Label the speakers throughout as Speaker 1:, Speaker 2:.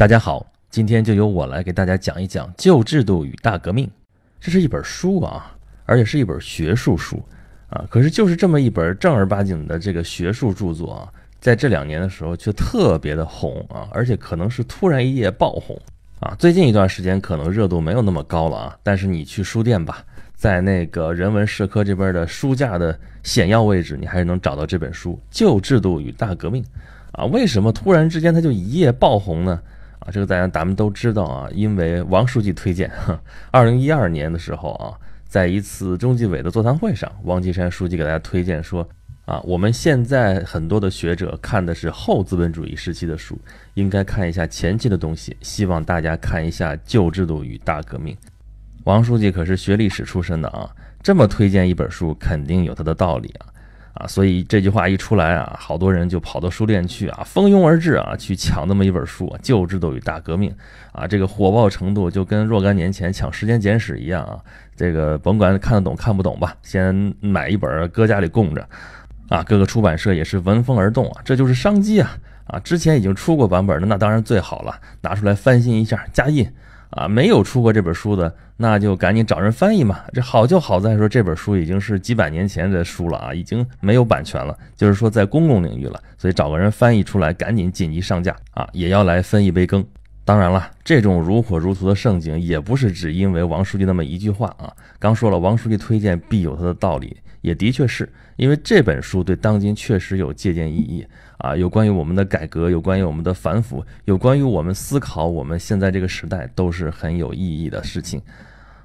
Speaker 1: 大家好，今天就由我来给大家讲一讲《旧制度与大革命》。这是一本书啊，而且是一本学术书啊。可是就是这么一本正儿八经的这个学术著作啊，在这两年的时候却特别的红啊，而且可能是突然一夜爆红啊。最近一段时间可能热度没有那么高了啊，但是你去书店吧，在那个人文社科这边的书架的显要位置，你还是能找到这本书《旧制度与大革命》啊。为什么突然之间它就一夜爆红呢？这个大家咱们都知道啊，因为王书记推荐。二零一二年的时候啊，在一次中纪委的座谈会上，王岐山书记给大家推荐说：“啊，我们现在很多的学者看的是后资本主义时期的书，应该看一下前期的东西。希望大家看一下《旧制度与大革命》。”王书记可是学历史出身的啊，这么推荐一本书，肯定有他的道理啊。啊，所以这句话一出来啊，好多人就跑到书店去啊，蜂拥而至啊，去抢那么一本书《旧制度与大革命》啊，这个火爆程度就跟若干年前抢《时间简史》一样啊。这个甭管看得懂看不懂吧，先买一本搁家里供着。啊，各个出版社也是闻风而动啊，这就是商机啊！啊，之前已经出过版本的，那当然最好了，拿出来翻新一下，加印。啊，没有出过这本书的，那就赶紧找人翻译嘛。这好就好在说这本书已经是几百年前的书了啊，已经没有版权了，就是说在公共领域了，所以找个人翻译出来，赶紧紧急上架啊，也要来分一杯羹。当然了，这种如火如荼的盛景也不是只因为王书记那么一句话啊。刚说了，王书记推荐必有他的道理，也的确是因为这本书对当今确实有借鉴意义啊。有关于我们的改革，有关于我们的反腐，有关于我们思考我们现在这个时代，都是很有意义的事情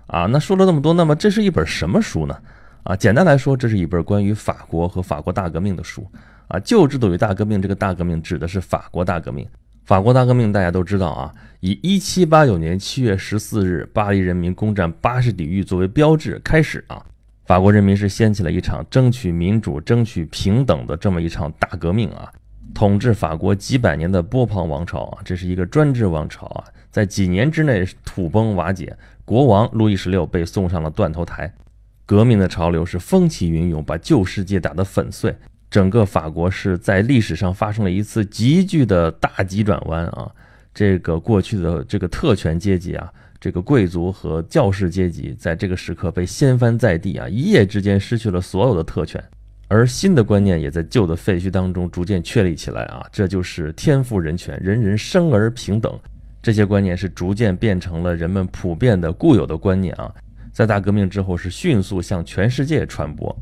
Speaker 1: 啊。那说了那么多，那么这是一本什么书呢？啊，简单来说，这是一本关于法国和法国大革命的书啊。旧制度与大革命，这个大革命指的是法国大革命。法国大革命大家都知道啊，以一七八九年七月十四日巴黎人民攻占巴士底狱作为标志开始啊，法国人民是掀起了一场争取民主、争取平等的这么一场大革命啊。统治法国几百年的波旁王朝啊，这是一个专制王朝啊，在几年之内土崩瓦解，国王路易十六被送上了断头台。革命的潮流是风起云涌，把旧世界打得粉碎。整个法国是在历史上发生了一次急剧的大急转弯啊！这个过去的这个特权阶级啊，这个贵族和教士阶级，在这个时刻被掀翻在地啊，一夜之间失去了所有的特权，而新的观念也在旧的废墟当中逐渐确立起来啊！这就是天赋人权，人人生而平等，这些观念是逐渐变成了人们普遍的固有的观念啊！在大革命之后，是迅速向全世界传播。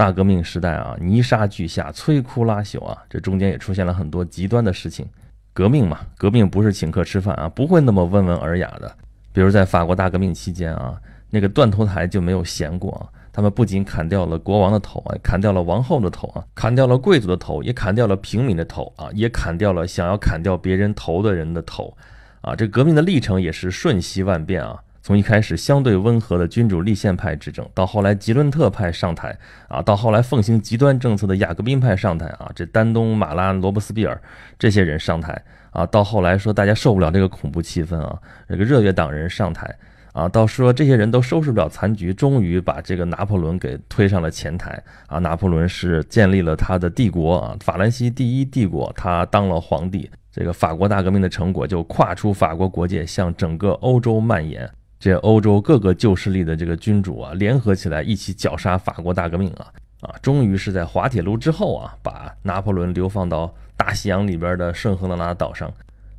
Speaker 1: 大革命时代啊，泥沙俱下，摧枯拉朽啊，这中间也出现了很多极端的事情。革命嘛，革命不是请客吃饭啊，不会那么温文尔雅的。比如在法国大革命期间啊，那个断头台就没有闲过啊。他们不仅砍掉了国王的头啊，砍掉了王后的头啊，砍掉了贵族的头，也砍掉了平民的头啊，也砍掉了想要砍掉别人头的人的头啊。这革命的历程也是瞬息万变啊。从一开始相对温和的君主立宪派执政，到后来吉伦特派上台啊，到后来奉行极端政策的雅各宾派上台啊，这丹东、马拉、罗伯斯庇尔这些人上台啊，到后来说大家受不了这个恐怖气氛啊，这个热月党人上台啊，到说这些人都收拾不了残局，终于把这个拿破仑给推上了前台啊，拿破仑是建立了他的帝国啊，法兰西第一帝国，他当了皇帝，这个法国大革命的成果就跨出法国国界，向整个欧洲蔓延。这欧洲各个旧势力的这个君主啊，联合起来一起绞杀法国大革命啊啊，终于是在滑铁卢之后啊，把拿破仑流放到大西洋里边的圣赫勒拿岛上。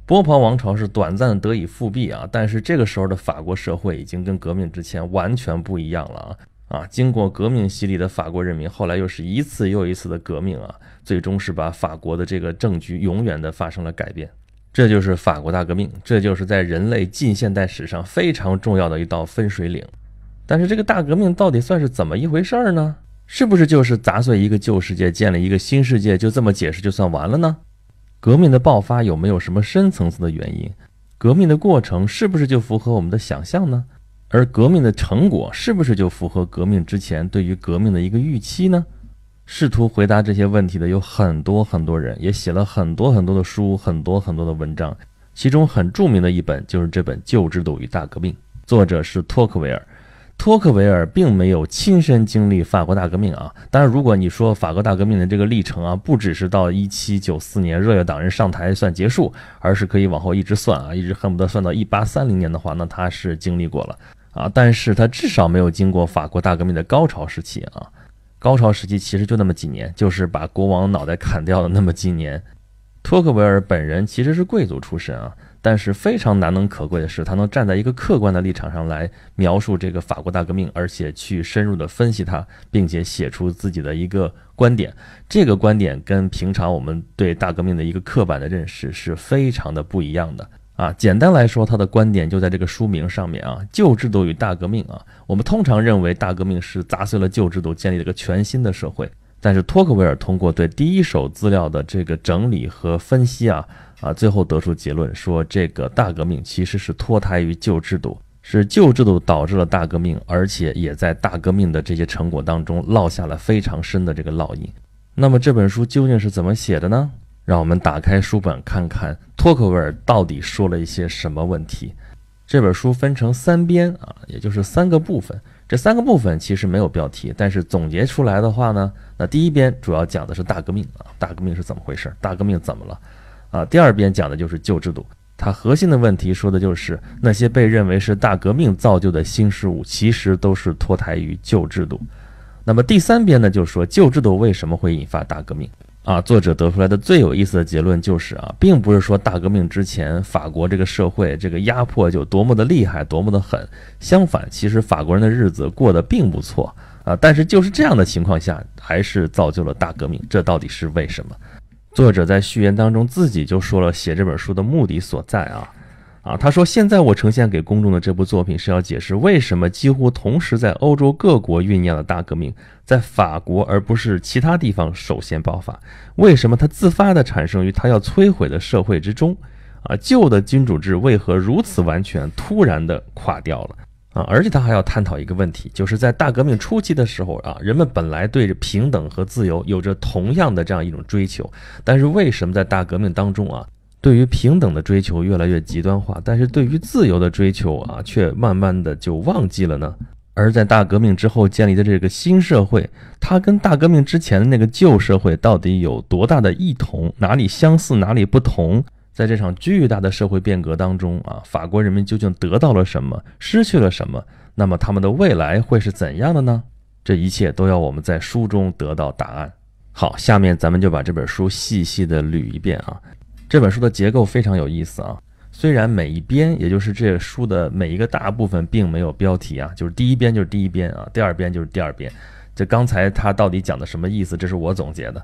Speaker 1: 波旁王朝是短暂得以复辟啊，但是这个时候的法国社会已经跟革命之前完全不一样了啊啊！经过革命洗礼的法国人民，后来又是一次又一次的革命啊，最终是把法国的这个政局永远的发生了改变。这就是法国大革命，这就是在人类近现代史上非常重要的一道分水岭。但是，这个大革命到底算是怎么一回事儿呢？是不是就是砸碎一个旧世界，建了一个新世界，就这么解释就算完了呢？革命的爆发有没有什么深层次的原因？革命的过程是不是就符合我们的想象呢？而革命的成果是不是就符合革命之前对于革命的一个预期呢？试图回答这些问题的有很多很多人，也写了很多很多的书，很多很多的文章。其中很著名的一本就是这本《旧制度与大革命》，作者是托克维尔。托克维尔并没有亲身经历法国大革命啊。当然，如果你说法国大革命的这个历程啊，不只是到1794年热月党人上台算结束，而是可以往后一直算啊，一直恨不得算到1830年的话，那他是经历过了啊。但是他至少没有经过法国大革命的高潮时期啊。高潮时期其实就那么几年，就是把国王脑袋砍掉的那么几年。托克维尔本人其实是贵族出身啊，但是非常难能可贵的是，他能站在一个客观的立场上来描述这个法国大革命，而且去深入的分析它，并且写出自己的一个观点。这个观点跟平常我们对大革命的一个刻板的认识是非常的不一样的。啊，简单来说，他的观点就在这个书名上面啊，《旧制度与大革命》啊。我们通常认为大革命是砸碎了旧制度，建立了个全新的社会。但是，托克维尔通过对第一手资料的这个整理和分析啊啊，最后得出结论说，这个大革命其实是脱胎于旧制度，是旧制度导致了大革命，而且也在大革命的这些成果当中烙下了非常深的这个烙印。那么，这本书究竟是怎么写的呢？让我们打开书本，看看托克维尔到底说了一些什么问题。这本书分成三边啊，也就是三个部分。这三个部分其实没有标题，但是总结出来的话呢，那第一边主要讲的是大革命啊，大革命是怎么回事，大革命怎么了啊？第二边讲的就是旧制度，它核心的问题说的就是那些被认为是大革命造就的新事物，其实都是脱胎于旧制度。那么第三边呢，就说旧制度为什么会引发大革命。啊，作者得出来的最有意思的结论就是啊，并不是说大革命之前法国这个社会这个压迫就多么的厉害，多么的狠。相反，其实法国人的日子过得并不错啊。但是就是这样的情况下，还是造就了大革命，这到底是为什么？作者在序言当中自己就说了写这本书的目的所在啊。啊，他说，现在我呈现给公众的这部作品是要解释为什么几乎同时在欧洲各国酝酿的大革命，在法国而不是其他地方首先爆发？为什么它自发地产生于它要摧毁的社会之中？啊，旧的君主制为何如此完全突然地垮掉了？啊，而且他还要探讨一个问题，就是在大革命初期的时候啊，人们本来对平等和自由有着同样的这样一种追求，但是为什么在大革命当中啊？对于平等的追求越来越极端化，但是对于自由的追求啊，却慢慢的就忘记了呢。而在大革命之后建立的这个新社会，它跟大革命之前的那个旧社会到底有多大的异同？哪里相似，哪里不同？在这场巨大的社会变革当中啊，法国人民究竟得到了什么，失去了什么？那么他们的未来会是怎样的呢？这一切都要我们在书中得到答案。好，下面咱们就把这本书细细的捋一遍啊。这本书的结构非常有意思啊，虽然每一边，也就是这书的每一个大部分，并没有标题啊，就是第一边就是第一边啊，第二边就是第二边。这刚才他到底讲的什么意思，这是我总结的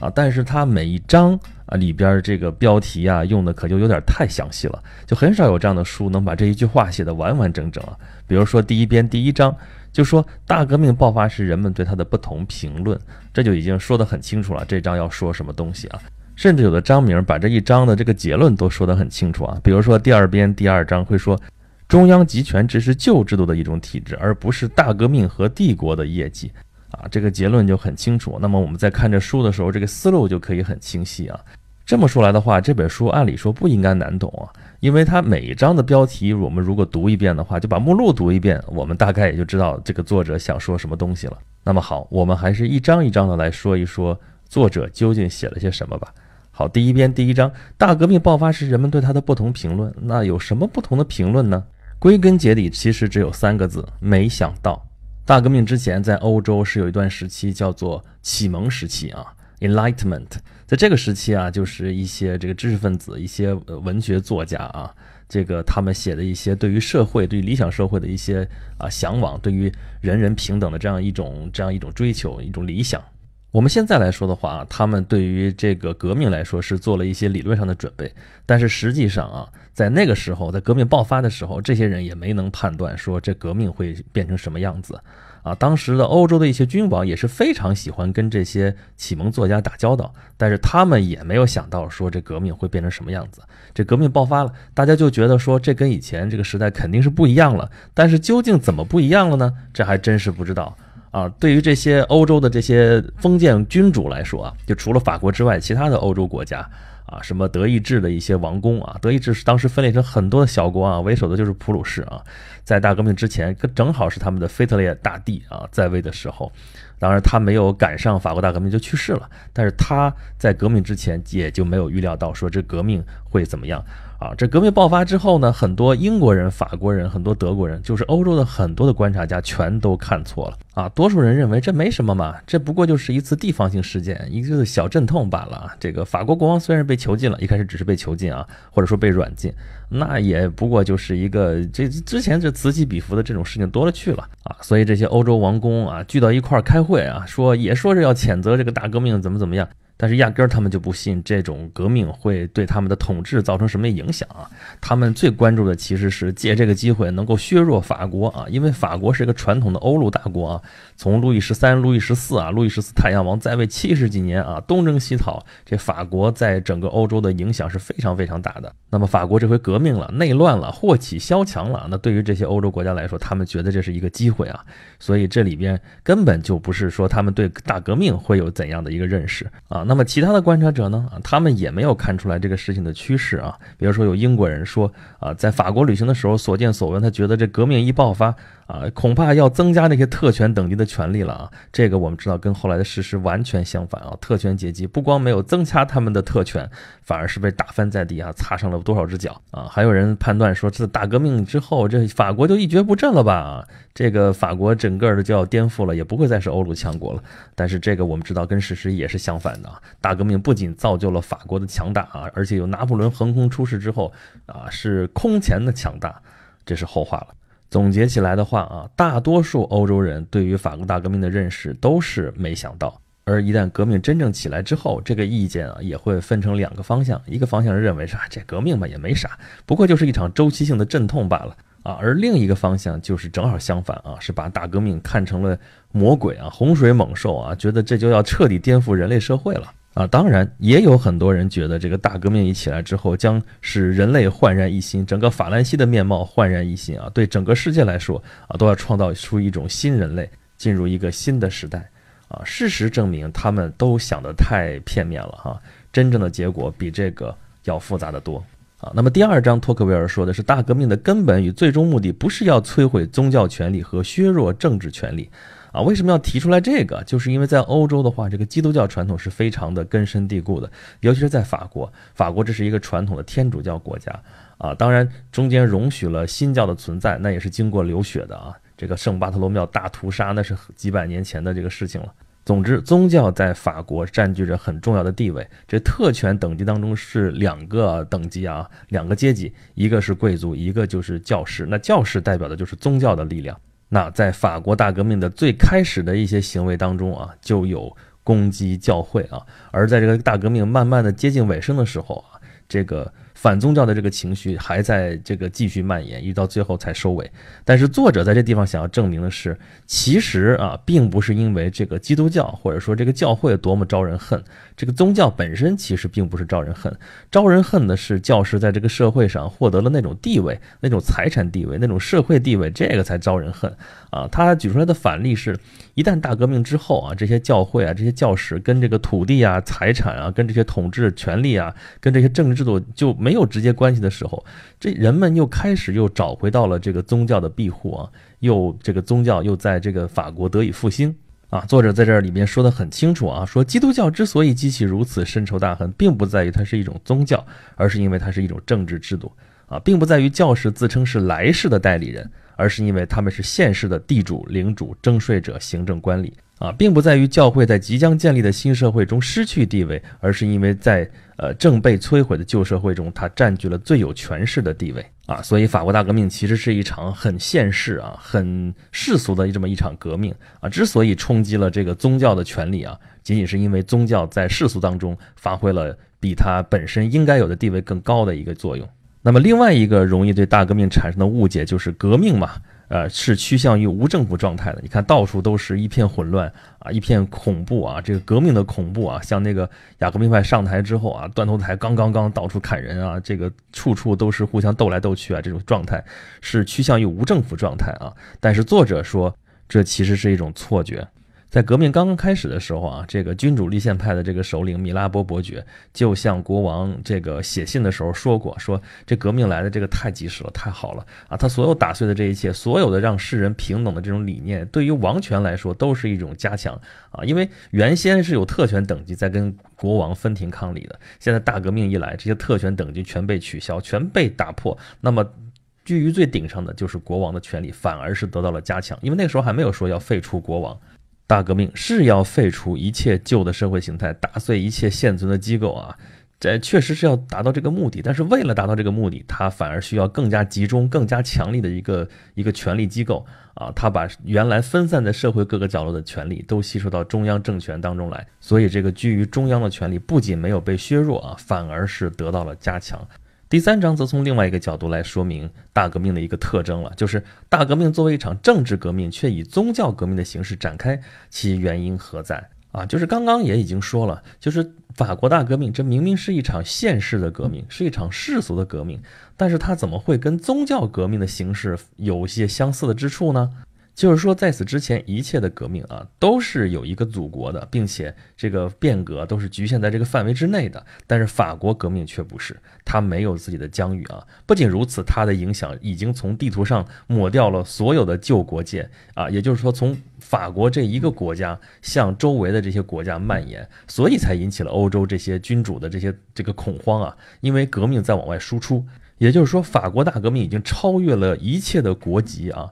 Speaker 1: 啊，但是他每一章啊里边这个标题啊用的可就有点太详细了，就很少有这样的书能把这一句话写得完完整整啊。比如说第一边第一章就说大革命爆发时人们对他的不同评论，这就已经说得很清楚了，这章要说什么东西啊。甚至有的章名把这一章的这个结论都说得很清楚啊，比如说第二编第二章会说，中央集权只是旧制度的一种体制，而不是大革命和帝国的业绩啊，这个结论就很清楚。那么我们在看这书的时候，这个思路就可以很清晰啊。这么说来的话，这本书按理说不应该难懂啊，因为它每一章的标题，我们如果读一遍的话，就把目录读一遍，我们大概也就知道这个作者想说什么东西了。那么好，我们还是一章一章的来说一说作者究竟写了些什么吧。好，第一篇第一章，大革命爆发时，人们对他的不同评论，那有什么不同的评论呢？归根结底，其实只有三个字：没想到。大革命之前，在欧洲是有一段时期叫做启蒙时期啊 （Enlightenment）。在这个时期啊，就是一些这个知识分子、一些文学作家啊，这个他们写的一些对于社会、对于理想社会的一些啊向往，对于人人平等的这样一种这样一种追求，一种理想。我们现在来说的话他们对于这个革命来说是做了一些理论上的准备，但是实际上啊，在那个时候，在革命爆发的时候，这些人也没能判断说这革命会变成什么样子。啊，当时的欧洲的一些君王也是非常喜欢跟这些启蒙作家打交道，但是他们也没有想到说这革命会变成什么样子。这革命爆发了，大家就觉得说这跟以前这个时代肯定是不一样了，但是究竟怎么不一样了呢？这还真是不知道。啊，对于这些欧洲的这些封建君主来说啊，就除了法国之外，其他的欧洲国家啊，什么德意志的一些王公啊，德意志是当时分裂成很多的小国啊，为首的就是普鲁士啊，在大革命之前，正好是他们的腓特烈大帝啊在位的时候，当然他没有赶上法国大革命就去世了，但是他在革命之前也就没有预料到说这革命会怎么样。啊，这革命爆发之后呢，很多英国人、法国人、很多德国人，就是欧洲的很多的观察家，全都看错了啊。多数人认为这没什么嘛，这不过就是一次地方性事件，一个小阵痛罢了。这个法国国王虽然被囚禁了，一开始只是被囚禁啊，或者说被软禁，那也不过就是一个这之前这此起彼伏的这种事情多了去了啊。所以这些欧洲王公啊，聚到一块儿开会啊，说也说是要谴责这个大革命怎么怎么样。但是压根儿他们就不信这种革命会对他们的统治造成什么影响啊！他们最关注的其实是借这个机会能够削弱法国啊，因为法国是一个传统的欧陆大国啊。从路易十三、路易十四啊、路易十四太阳王在位七十几年啊，东征西讨，这法国在整个欧洲的影响是非常非常大的。那么法国这回革命了，内乱了，祸起萧墙了，那对于这些欧洲国家来说，他们觉得这是一个机会啊。所以这里边根本就不是说他们对大革命会有怎样的一个认识啊。那么其他的观察者呢？啊，他们也没有看出来这个事情的趋势啊。比如说，有英国人说，啊，在法国旅行的时候所见所闻，他觉得这革命一爆发。啊，恐怕要增加那些特权等级的权利了啊！这个我们知道跟后来的事实完全相反啊。特权阶级不光没有增加他们的特权，反而是被打翻在地啊，擦伤了多少只脚啊！还有人判断说，这大革命之后，这法国就一蹶不振了吧？这个法国整个的就要颠覆了，也不会再是欧陆强国了。但是这个我们知道跟事实也是相反的啊。大革命不仅造就了法国的强大啊，而且有拿破仑横空出世之后啊，是空前的强大。这是后话了。总结起来的话啊，大多数欧洲人对于法国大革命的认识都是没想到，而一旦革命真正起来之后，这个意见啊也会分成两个方向，一个方向认为啊这革命吧也没啥，不过就是一场周期性的阵痛罢了啊，而另一个方向就是正好相反啊，是把大革命看成了魔鬼啊、洪水猛兽啊，觉得这就要彻底颠覆人类社会了。啊，当然也有很多人觉得这个大革命一起来之后，将使人类焕然一新，整个法兰西的面貌焕然一新啊！对整个世界来说啊，都要创造出一种新人类，进入一个新的时代啊！事实证明，他们都想得太片面了哈，真正的结果比这个要复杂的多啊。那么第二章，托克维尔说的是，大革命的根本与最终目的，不是要摧毁宗教权力和削弱政治权利，啊，为什么要提出来这个？就是因为在欧洲的话，这个基督教传统是非常的根深蒂固的，尤其是在法国。法国这是一个传统的天主教国家啊，当然中间容许了新教的存在，那也是经过流血的啊。这个圣巴特罗缪大屠杀，那是几百年前的这个事情了。总之，宗教在法国占据着很重要的地位。这特权等级当中是两个等级啊，两个阶级，一个是贵族，一个就是教士。那教士代表的就是宗教的力量。那在法国大革命的最开始的一些行为当中啊，就有攻击教会啊，而在这个大革命慢慢的接近尾声的时候啊，这个。反宗教的这个情绪还在这个继续蔓延，一直到最后才收尾。但是作者在这地方想要证明的是，其实啊，并不是因为这个基督教或者说这个教会多么招人恨，这个宗教本身其实并不是招人恨，招人恨的是教师在这个社会上获得了那种地位、那种财产地位、那种社会地位，这个才招人恨啊。他举出来的反例是一旦大革命之后啊，这些教会啊、这些教士跟这个土地啊、财产啊、跟这些统治权力啊、跟这些政治制度就。没。没有直接关系的时候，这人们又开始又找回到了这个宗教的庇护啊，又这个宗教又在这个法国得以复兴啊。作者在这里面说的很清楚啊，说基督教之所以激起如此深仇大恨，并不在于它是一种宗教，而是因为它是一种政治制度啊，并不在于教士自称是来世的代理人，而是因为他们是现世的地主、领主、征税者、行政官吏啊，并不在于教会在即将建立的新社会中失去地位，而是因为在呃，正被摧毁的旧社会中，他占据了最有权势的地位啊，所以法国大革命其实是一场很现世啊、很世俗的这么一场革命啊。之所以冲击了这个宗教的权利啊，仅仅是因为宗教在世俗当中发挥了比它本身应该有的地位更高的一个作用。那么，另外一个容易对大革命产生的误解就是革命嘛。呃，是趋向于无政府状态的。你看到处都是一片混乱啊，一片恐怖啊，这个革命的恐怖啊，像那个雅各宾派上台之后啊，断头台刚刚刚到处砍人啊，这个处处都是互相斗来斗去啊，这种状态是趋向于无政府状态啊。但是作者说，这其实是一种错觉。在革命刚刚开始的时候啊，这个君主立宪派的这个首领米拉波伯爵就向国王这个写信的时候说过：“说这革命来的这个太及时了，太好了啊！他所有打碎的这一切，所有的让世人平等的这种理念，对于王权来说都是一种加强啊！因为原先是有特权等级在跟国王分庭抗礼的，现在大革命一来，这些特权等级全被取消，全被打破，那么居于最顶上的就是国王的权力，反而是得到了加强。因为那个时候还没有说要废除国王。”大革命是要废除一切旧的社会形态，打碎一切现存的机构啊！这确实是要达到这个目的，但是为了达到这个目的，它反而需要更加集中、更加强力的一个一个权力机构啊！它把原来分散在社会各个角落的权力都吸收到中央政权当中来，所以这个居于中央的权力不仅没有被削弱啊，反而是得到了加强。第三章则从另外一个角度来说明大革命的一个特征了，就是大革命作为一场政治革命，却以宗教革命的形式展开，其原因何在啊？就是刚刚也已经说了，就是法国大革命这明明是一场现世的革命，是一场世俗的革命，但是它怎么会跟宗教革命的形式有些相似的之处呢？就是说，在此之前，一切的革命啊，都是有一个祖国的，并且这个变革都是局限在这个范围之内的。但是法国革命却不是，它没有自己的疆域啊！不仅如此，它的影响已经从地图上抹掉了所有的旧国界啊，也就是说，从法国这一个国家向周围的这些国家蔓延，所以才引起了欧洲这些君主的这些这个恐慌啊，因为革命在往外输出。也就是说，法国大革命已经超越了一切的国籍啊！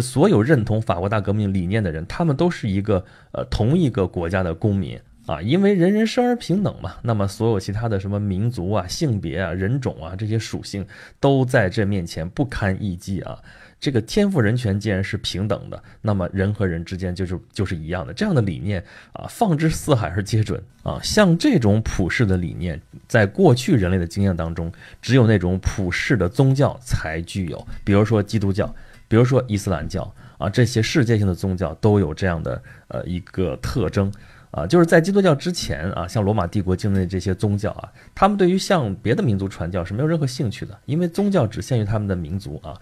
Speaker 1: 所有认同法国大革命理念的人，他们都是一个呃同一个国家的公民啊！因为人人生而平等嘛，那么所有其他的什么民族啊、性别啊、人种啊这些属性都在这面前不堪一击啊！这个天赋人权既然是平等的，那么人和人之间就是就是一样的。这样的理念啊，放之四海而皆准啊。像这种普世的理念，在过去人类的经验当中，只有那种普世的宗教才具有。比如说基督教，比如说伊斯兰教啊，这些世界性的宗教都有这样的呃一个特征啊，就是在基督教之前啊，像罗马帝国境内这些宗教啊，他们对于向别的民族传教是没有任何兴趣的，因为宗教只限于他们的民族啊。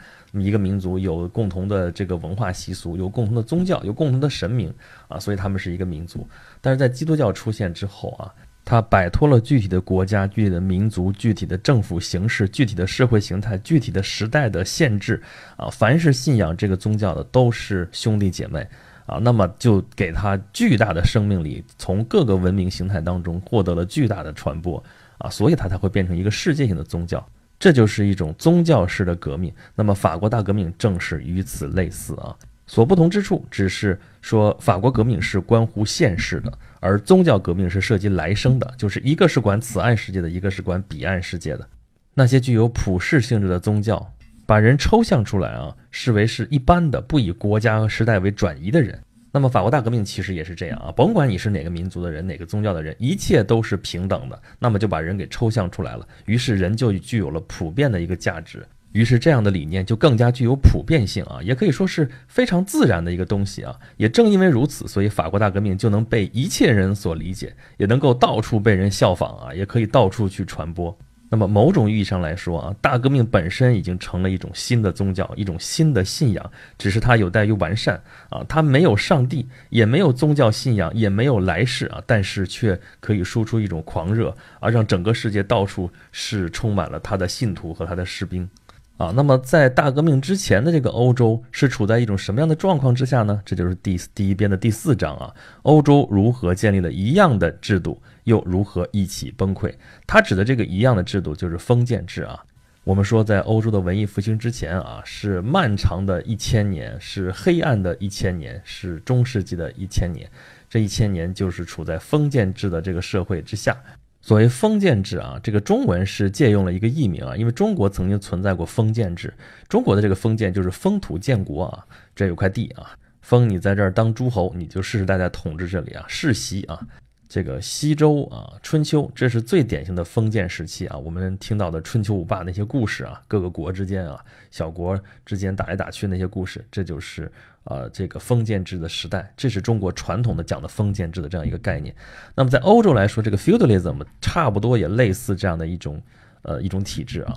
Speaker 1: 一个民族有共同的这个文化习俗，有共同的宗教，有共同的神明啊，所以他们是一个民族。但是在基督教出现之后啊，它摆脱了具体的国家、具体的民族、具体的政府形式、具体的社会形态、具体的时代的限制啊，凡是信仰这个宗教的都是兄弟姐妹啊，那么就给他巨大的生命力，从各个文明形态当中获得了巨大的传播啊，所以它才会变成一个世界性的宗教。这就是一种宗教式的革命，那么法国大革命正是与此类似啊。所不同之处，只是说法国革命是关乎现世的，而宗教革命是涉及来生的，就是一个是管此岸世界的，一个是管彼岸世界的。那些具有普世性质的宗教，把人抽象出来啊，视为是一般的，不以国家和时代为转移的人。那么法国大革命其实也是这样啊，甭管你是哪个民族的人，哪个宗教的人，一切都是平等的。那么就把人给抽象出来了，于是人就具有了普遍的一个价值。于是这样的理念就更加具有普遍性啊，也可以说是非常自然的一个东西啊。也正因为如此，所以法国大革命就能被一切人所理解，也能够到处被人效仿啊，也可以到处去传播。那么某种意义上来说啊，大革命本身已经成了一种新的宗教，一种新的信仰，只是它有待于完善啊。它没有上帝，也没有宗教信仰，也没有来世啊，但是却可以输出一种狂热啊，让整个世界到处是充满了他的信徒和他的士兵啊。那么在大革命之前的这个欧洲是处在一种什么样的状况之下呢？这就是第第一编的第四章啊，欧洲如何建立了一样的制度。又如何一起崩溃？他指的这个一样的制度就是封建制啊。我们说，在欧洲的文艺复兴之前啊，是漫长的一千年，是黑暗的一千年，是中世纪的一千年。这一千年就是处在封建制的这个社会之下。所谓封建制啊，这个中文是借用了一个译名啊，因为中国曾经存在过封建制。中国的这个封建就是封土建国啊，这有块地啊，封你在这儿当诸侯，你就世世代代统治这里啊，世袭啊。这个西周啊，春秋，这是最典型的封建时期啊。我们听到的春秋五霸那些故事啊，各个国之间啊，小国之间打来打去那些故事，这就是呃这个封建制的时代。这是中国传统的讲的封建制的这样一个概念。那么在欧洲来说，这个 feudalism 差不多也类似这样的一种呃一种体制啊，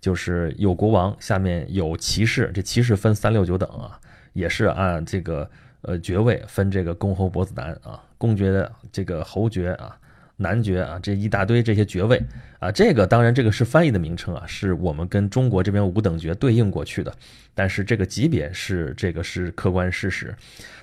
Speaker 1: 就是有国王，下面有骑士，这骑士分三六九等啊，也是按这个。呃，爵位分这个公侯伯子男啊，公爵、这个侯爵啊，男爵啊，这一大堆这些爵位啊，这个当然这个是翻译的名称啊，是我们跟中国这边五等爵对应过去的，但是这个级别是这个是客观事实。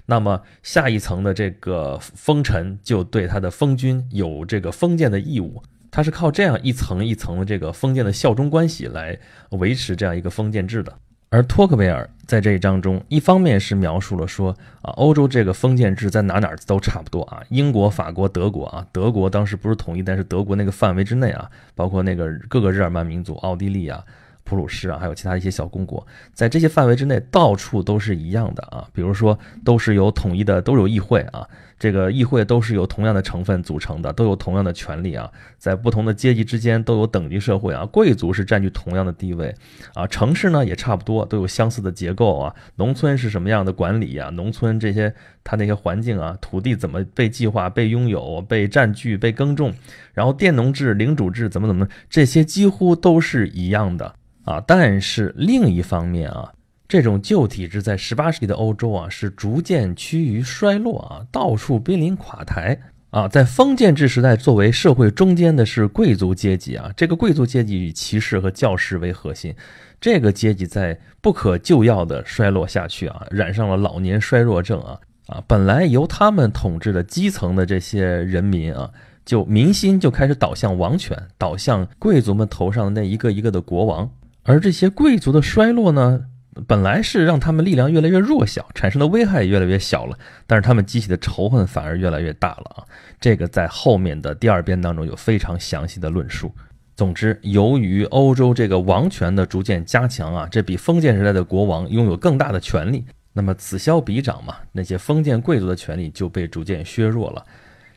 Speaker 1: 那么下一层的这个封臣就对他的封君有这个封建的义务，他是靠这样一层一层的这个封建的效忠关系来维持这样一个封建制的。而托克维尔在这一章中，一方面是描述了说啊，欧洲这个封建制在哪哪儿都差不多啊，英国、法国、德国啊，德国当时不是统一，但是德国那个范围之内啊，包括那个各个日耳曼民族、奥地利啊、普鲁士啊，还有其他一些小公国，在这些范围之内，到处都是一样的啊，比如说都是有统一的，都有议会啊。这个议会都是由同样的成分组成的，都有同样的权利啊，在不同的阶级之间都有等级社会啊，贵族是占据同样的地位啊，城市呢也差不多，都有相似的结构啊，农村是什么样的管理啊，农村这些它那些环境啊，土地怎么被计划、被拥有、被占据、被耕种，然后佃农制、领主制怎么怎么，这些几乎都是一样的啊，但是另一方面啊。这种旧体制在十八世纪的欧洲啊，是逐渐趋于衰落啊，到处濒临垮台啊。在封建制时代，作为社会中间的是贵族阶级啊，这个贵族阶级以骑士和教士为核心，这个阶级在不可救药的衰落下去啊，染上了老年衰弱症啊啊，本来由他们统治的基层的这些人民啊，就民心就开始倒向王权，倒向贵族们头上的那一个一个的国王，而这些贵族的衰落呢？本来是让他们力量越来越弱小，产生的危害也越来越小了，但是他们激起的仇恨反而越来越大了啊！这个在后面的第二编当中有非常详细的论述。总之，由于欧洲这个王权的逐渐加强啊，这比封建时代的国王拥有更大的权力，那么此消彼长嘛，那些封建贵族的权力就被逐渐削弱了。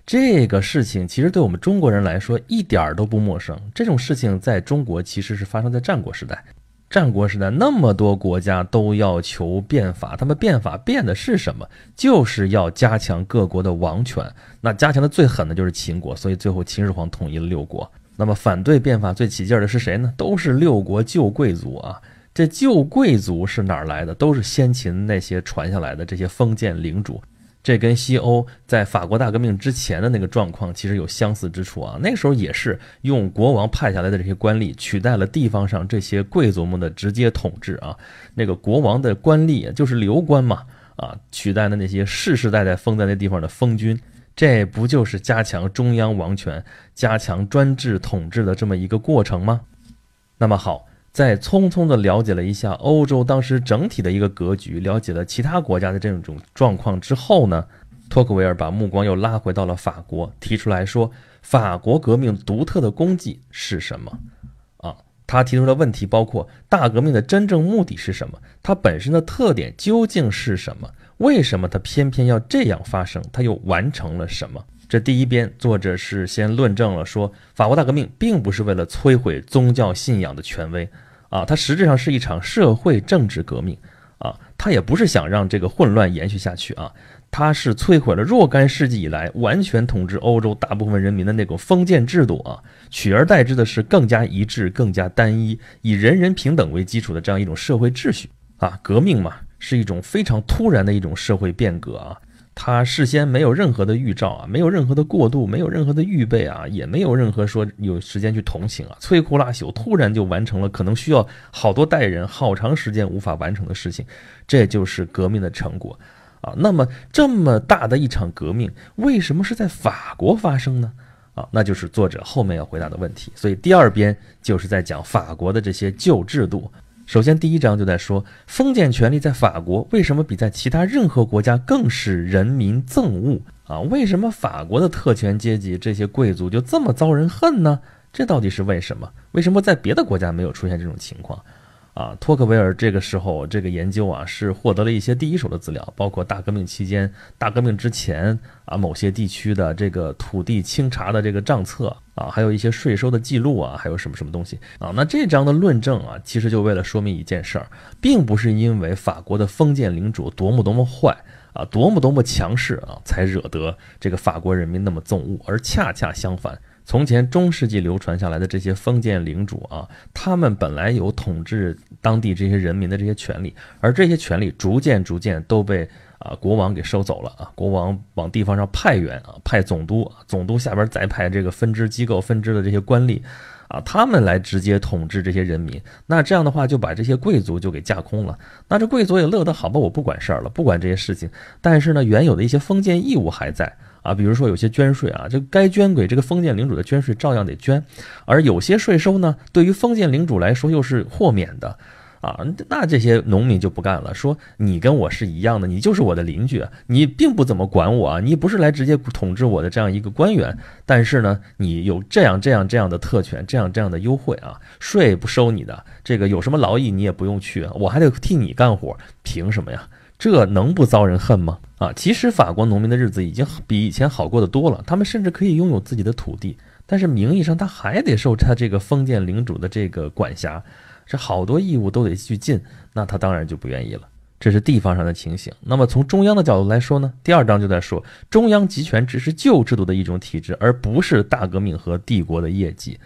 Speaker 1: 这个事情其实对我们中国人来说一点儿都不陌生，这种事情在中国其实是发生在战国时代。战国时代，那么多国家都要求变法，他们变法变的是什么？就是要加强各国的王权。那加强的最狠的就是秦国，所以最后秦始皇统一了六国。那么反对变法最起劲的是谁呢？都是六国旧贵族啊！这旧贵族是哪儿来的？都是先秦那些传下来的这些封建领主。这跟西欧在法国大革命之前的那个状况其实有相似之处啊，那时候也是用国王派下来的这些官吏取代了地方上这些贵族们的直接统治啊，那个国王的官吏就是流官嘛啊，取代了那些世世代代封在那地方的封君，这不就是加强中央王权、加强专制统治的这么一个过程吗？那么好。在匆匆地了解了一下欧洲当时整体的一个格局，了解了其他国家的这种状况之后呢，托克维尔把目光又拉回到了法国，提出来说，法国革命独特的功绩是什么？啊，他提出的问题包括大革命的真正目的是什么？它本身的特点究竟是什么？为什么它偏偏要这样发生？它又完成了什么？这第一边，作者是先论证了，说法国大革命并不是为了摧毁宗教信仰的权威，啊，它实质上是一场社会政治革命，啊，它也不是想让这个混乱延续下去，啊，它是摧毁了若干世纪以来完全统治欧洲大部分人民的那种封建制度，啊，取而代之的是更加一致、更加单一、以人人平等为基础的这样一种社会秩序，啊，革命嘛，是一种非常突然的一种社会变革，啊。他事先没有任何的预兆啊，没有任何的过渡，没有任何的预备啊，也没有任何说有时间去同情啊，摧枯拉朽，突然就完成了可能需要好多代人好长时间无法完成的事情，这就是革命的成果，啊，那么这么大的一场革命为什么是在法国发生呢？啊，那就是作者后面要回答的问题，所以第二边就是在讲法国的这些旧制度。首先，第一章就在说，封建权力在法国为什么比在其他任何国家更使人民憎恶啊？为什么法国的特权阶级这些贵族就这么遭人恨呢？这到底是为什么？为什么在别的国家没有出现这种情况？啊，托克维尔这个时候这个研究啊，是获得了一些第一手的资料，包括大革命期间、大革命之前啊某些地区的这个土地清查的这个账册啊，还有一些税收的记录啊，还有什么什么东西啊。那这张的论证啊，其实就为了说明一件事儿，并不是因为法国的封建领主多么多么坏啊，多么多么强势啊，才惹得这个法国人民那么憎恶，而恰恰相反。从前中世纪流传下来的这些封建领主啊，他们本来有统治当地这些人民的这些权利，而这些权利逐渐逐渐都被啊国王给收走了啊。国王往地方上派员啊，派总督，总督下边再派这个分支机构分支的这些官吏啊，他们来直接统治这些人民。那这样的话就把这些贵族就给架空了。那这贵族也乐得好吧，我不管事儿了，不管这些事情。但是呢，原有的一些封建义务还在。啊，比如说有些捐税啊，这该捐给这个封建领主的捐税照样得捐，而有些税收呢，对于封建领主来说又是豁免的，啊，那这些农民就不干了，说你跟我是一样的，你就是我的邻居，你并不怎么管我啊，你不是来直接统治我的这样一个官员，但是呢，你有这样这样这样的特权，这样这样的优惠啊，税不收你的，这个有什么劳役你也不用去，我还得替你干活，凭什么呀？这能不遭人恨吗？啊，其实法国农民的日子已经比以前好过得多了，他们甚至可以拥有自己的土地，但是名义上他还得受他这个封建领主的这个管辖，这好多义务都得去尽，那他当然就不愿意了。这是地方上的情形。那么从中央的角度来说呢？第二章就在说，中央集权只是旧制度的一种体制，而不是大革命和帝国的业绩。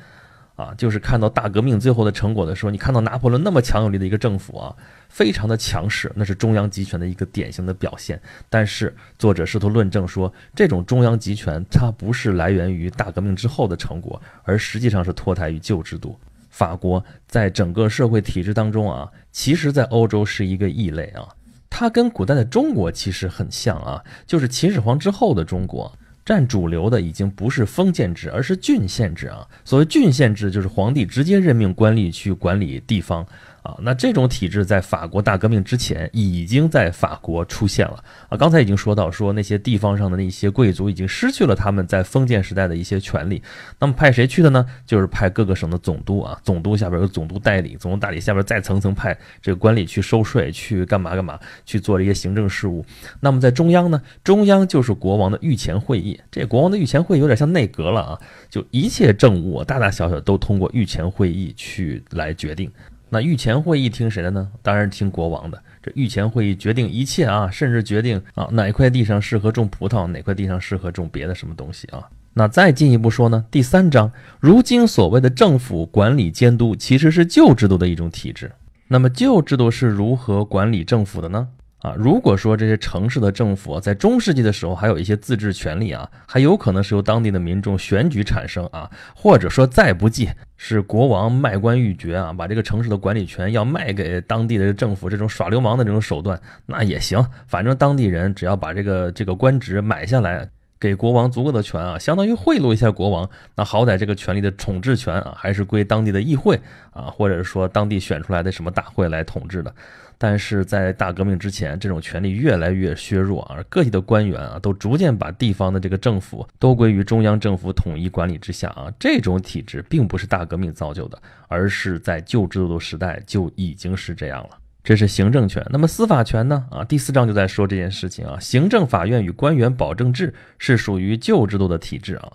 Speaker 1: 啊，就是看到大革命最后的成果的时候，你看到拿破仑那么强有力的一个政府啊。非常的强势，那是中央集权的一个典型的表现。但是作者试图论证说，这种中央集权它不是来源于大革命之后的成果，而实际上是脱胎于旧制度。法国在整个社会体制当中啊，其实在欧洲是一个异类啊，它跟古代的中国其实很像啊，就是秦始皇之后的中国，占主流的已经不是封建制，而是郡县制啊。所谓郡县制，就是皇帝直接任命官吏去管理地方。啊，那这种体制在法国大革命之前已经在法国出现了啊。刚才已经说到，说那些地方上的那些贵族已经失去了他们在封建时代的一些权利。那么派谁去的呢？就是派各个省的总督啊。总督下边有总督代理，总督代理下边再层层派这个官吏去收税，去干嘛干嘛，去做这些行政事务。那么在中央呢，中央就是国王的御前会议。这国王的御前会议有点像内阁了啊，就一切政务，大大小小都通过御前会议去来决定。那御前会议听谁的呢？当然听国王的。这御前会议决定一切啊，甚至决定啊哪块地上适合种葡萄，哪块地上适合种别的什么东西啊。那再进一步说呢，第三章，如今所谓的政府管理监督其实是旧制度的一种体制。那么旧制度是如何管理政府的呢？啊，如果说这些城市的政府在中世纪的时候还有一些自治权利啊，还有可能是由当地的民众选举产生啊，或者说再不济是国王卖官鬻爵啊，把这个城市的管理权要卖给当地的政府，这种耍流氓的这种手段那也行，反正当地人只要把这个这个官职买下来，给国王足够的权啊，相当于贿赂一下国王，那好歹这个权力的统治权啊还是归当地的议会啊，或者说当地选出来的什么大会来统治的。但是在大革命之前，这种权力越来越削弱，而各地的官员啊，都逐渐把地方的这个政府都归于中央政府统一管理之下啊。这种体制并不是大革命造就的，而是在旧制度时代就已经是这样了。这是行政权，那么司法权呢？啊，第四章就在说这件事情啊。行政法院与官员保证制是属于旧制度的体制啊。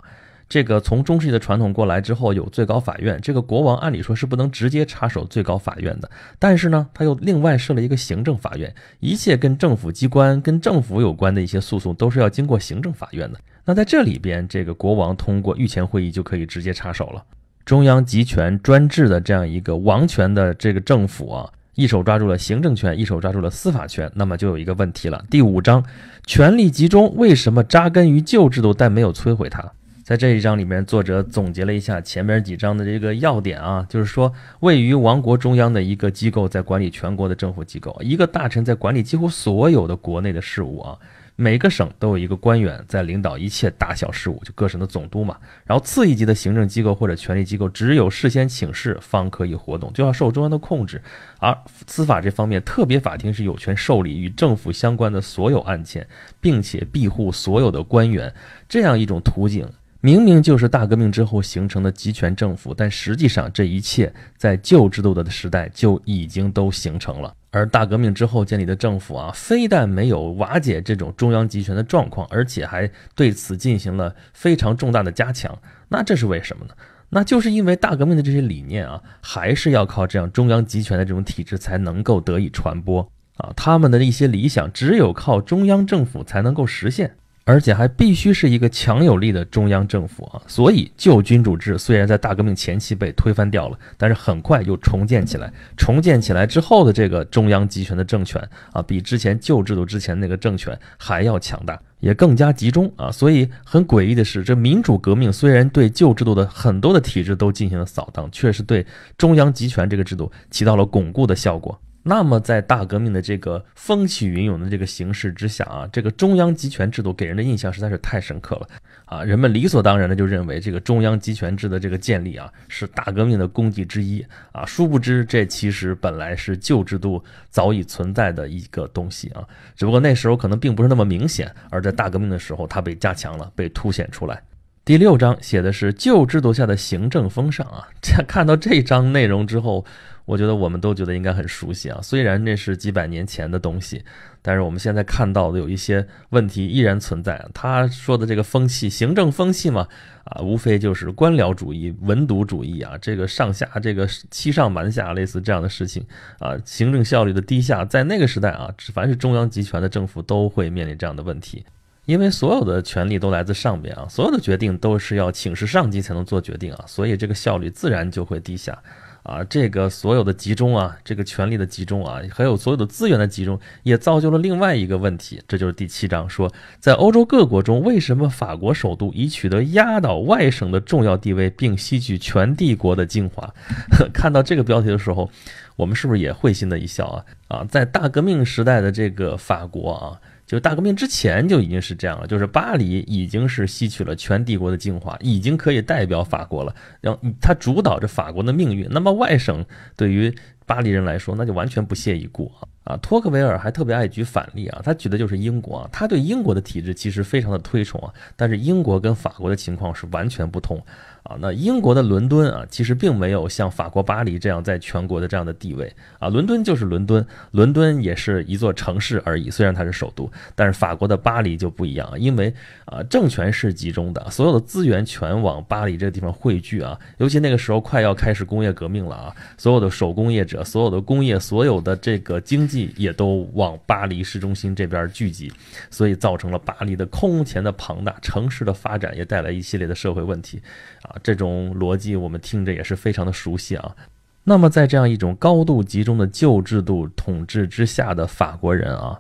Speaker 1: 这个从中世纪的传统过来之后，有最高法院。这个国王按理说是不能直接插手最高法院的，但是呢，他又另外设了一个行政法院，一切跟政府机关、跟政府有关的一些诉讼都是要经过行政法院的。那在这里边，这个国王通过御前会议就可以直接插手了。中央集权专制的这样一个王权的这个政府啊，一手抓住了行政权，一手抓住了司法权，那么就有一个问题了。第五章，权力集中为什么扎根于旧制度，但没有摧毁它？在这一章里面，作者总结了一下前面几章的这个要点啊，就是说，位于王国中央的一个机构在管理全国的政府机构，一个大臣在管理几乎所有的国内的事务啊，每个省都有一个官员在领导一切大小事务，就各省的总督嘛。然后，次一级的行政机构或者权力机构，只有事先请示方可以活动，就要受中央的控制。而司法这方面，特别法庭是有权受理与政府相关的所有案件，并且庇护所有的官员，这样一种图景。明明就是大革命之后形成的集权政府，但实际上这一切在旧制度的时代就已经都形成了。而大革命之后建立的政府啊，非但没有瓦解这种中央集权的状况，而且还对此进行了非常重大的加强。那这是为什么呢？那就是因为大革命的这些理念啊，还是要靠这样中央集权的这种体制才能够得以传播啊，他们的一些理想只有靠中央政府才能够实现。而且还必须是一个强有力的中央政府啊！所以旧君主制虽然在大革命前期被推翻掉了，但是很快又重建起来。重建起来之后的这个中央集权的政权啊，比之前旧制度之前那个政权还要强大，也更加集中啊！所以很诡异的是，这民主革命虽然对旧制度的很多的体制都进行了扫荡，却是对中央集权这个制度起到了巩固的效果。那么，在大革命的这个风起云涌的这个形势之下啊，这个中央集权制度给人的印象实在是太深刻了啊！人们理所当然的就认为这个中央集权制的这个建立啊，是大革命的功绩之一啊。殊不知，这其实本来是旧制度早已存在的一个东西啊，只不过那时候可能并不是那么明显，而在大革命的时候，它被加强了，被凸显出来。第六章写的是旧制度下的行政风尚啊，这 看到这张章内容之后。我觉得我们都觉得应该很熟悉啊，虽然这是几百年前的东西，但是我们现在看到的有一些问题依然存在。他说的这个风气，行政风气嘛，啊，无非就是官僚主义、文牍主义啊，这个上下这个欺上瞒下，类似这样的事情啊，行政效率的低下，在那个时代啊，凡是中央集权的政府都会面临这样的问题，因为所有的权力都来自上边啊，所有的决定都是要请示上级才能做决定啊，所以这个效率自然就会低下。啊，这个所有的集中啊，这个权力的集中啊，还有所有的资源的集中，也造就了另外一个问题，这就是第七章说，在欧洲各国中，为什么法国首都已取得压倒外省的重要地位，并吸取全帝国的精华？看到这个标题的时候，我们是不是也会心的一笑啊？啊，在大革命时代的这个法国啊。就大革命之前就已经是这样了，就是巴黎已经是吸取了全帝国的精华，已经可以代表法国了，然后他主导着法国的命运。那么外省对于巴黎人来说，那就完全不屑一顾啊！啊，托克维尔还特别爱举反例啊，他举的就是英国，啊，他对英国的体制其实非常的推崇啊，但是英国跟法国的情况是完全不同。啊，那英国的伦敦啊，其实并没有像法国巴黎这样在全国的这样的地位啊。伦敦就是伦敦，伦敦也是一座城市而已。虽然它是首都，但是法国的巴黎就不一样，因为啊，政权是集中的，所有的资源全往巴黎这个地方汇聚啊。尤其那个时候快要开始工业革命了啊，所有的手工业者、所有的工业、所有的这个经济也都往巴黎市中心这边聚集，所以造成了巴黎的空前的庞大城市的发展，也带来一系列的社会问题啊。这种逻辑我们听着也是非常的熟悉啊。那么在这样一种高度集中的旧制度统治之下的法国人啊，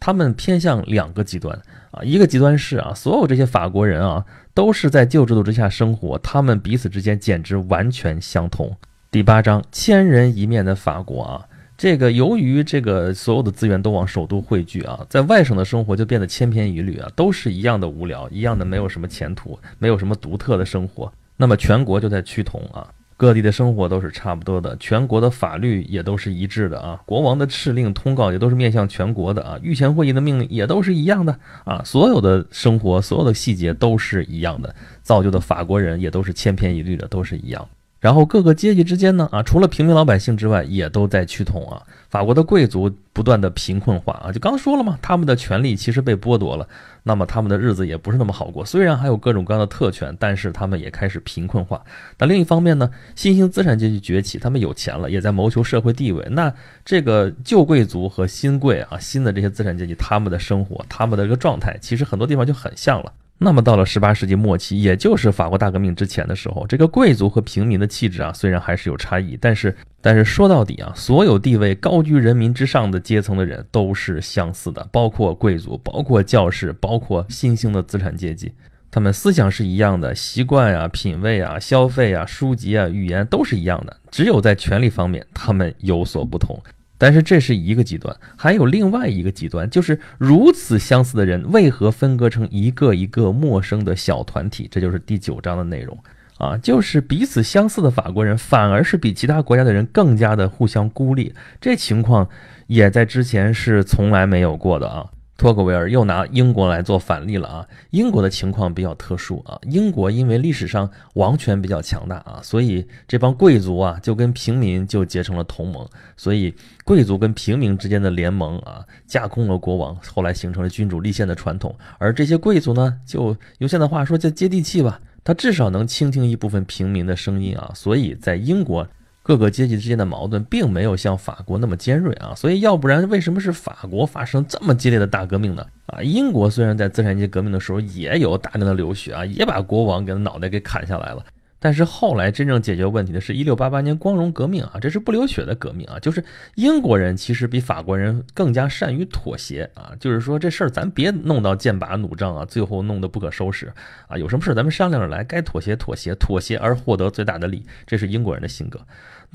Speaker 1: 他们偏向两个极端啊。一个极端是啊，所有这些法国人啊都是在旧制度之下生活，他们彼此之间简直完全相同。第八章，千人一面的法国啊，这个由于这个所有的资源都往首都汇聚啊，在外省的生活就变得千篇一律啊，都是一样的无聊，一样的没有什么前途，没有什么独特的生活。那么全国就在趋同啊，各地的生活都是差不多的，全国的法律也都是一致的啊，国王的敕令通告也都是面向全国的啊，御前会议的命令也都是一样的啊，所有的生活、所有的细节都是一样的，造就的法国人也都是千篇一律的，都是一样。然后各个阶级之间呢，啊，除了平民老百姓之外，也都在趋同啊。法国的贵族不断的贫困化啊，就刚说了嘛，他们的权利其实被剥夺了，那么他们的日子也不是那么好过。虽然还有各种各样的特权，但是他们也开始贫困化。那另一方面呢，新兴资产阶级崛起，他们有钱了，也在谋求社会地位。那这个旧贵族和新贵啊，新的这些资产阶级，他们的生活，他们的这个状态，其实很多地方就很像了。那么到了十八世纪末期，也就是法国大革命之前的时候，这个贵族和平民的气质啊，虽然还是有差异，但是但是说到底啊，所有地位高居人民之上的阶层的人都是相似的，包括贵族，包括教士，包括新兴的资产阶级，他们思想是一样的，习惯啊、品味啊、消费啊、书籍啊、语言都是一样的，只有在权力方面他们有所不同。但是这是一个极端，还有另外一个极端，就是如此相似的人为何分割成一个一个陌生的小团体？这就是第九章的内容啊，就是彼此相似的法国人，反而是比其他国家的人更加的互相孤立，这情况也在之前是从来没有过的啊。托克维尔又拿英国来做反例了啊！英国的情况比较特殊啊，英国因为历史上王权比较强大啊，所以这帮贵族啊就跟平民就结成了同盟，所以贵族跟平民之间的联盟啊架空了国王，后来形成了君主立宪的传统。而这些贵族呢，就用现在话说叫接地气吧，他至少能倾听一部分平民的声音啊，所以在英国。各个阶级之间的矛盾并没有像法国那么尖锐啊，所以要不然为什么是法国发生这么激烈的大革命呢？啊，英国虽然在资产阶级革命的时候也有大量的流血啊，也把国王给脑袋给砍下来了，但是后来真正解决问题的是一六八八年光荣革命啊，这是不流血的革命啊，就是英国人其实比法国人更加善于妥协啊，就是说这事儿咱别弄到剑拔弩张啊，最后弄得不可收拾啊，有什么事咱们商量着来，该妥协妥协妥协而获得最大的利，这是英国人的性格。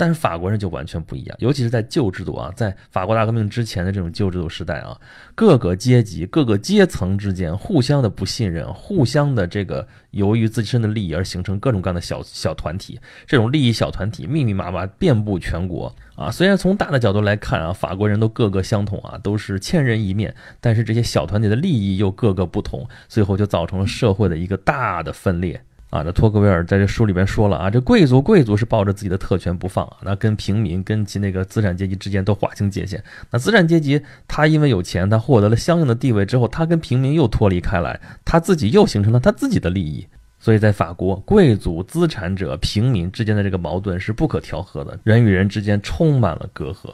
Speaker 1: 但是法国人就完全不一样，尤其是在旧制度啊，在法国大革命之前的这种旧制度时代啊，各个阶级、各个阶层之间互相的不信任，互相的这个由于自身的利益而形成各种各样的小小团体，这种利益小团体密密麻麻遍布全国啊。虽然从大的角度来看啊，法国人都各个相同啊，都是千人一面，但是这些小团体的利益又各个不同，最后就造成了社会的一个大的分裂。啊，这托克维尔在这书里边说了啊，这贵族贵族是抱着自己的特权不放啊，那跟平民跟其那个资产阶级之间都划清界限。那资产阶级他因为有钱，他获得了相应的地位之后，他跟平民又脱离开来，他自己又形成了他自己的利益。所以在法国，贵族、资产者、平民之间的这个矛盾是不可调和的，人与人之间充满了隔阂。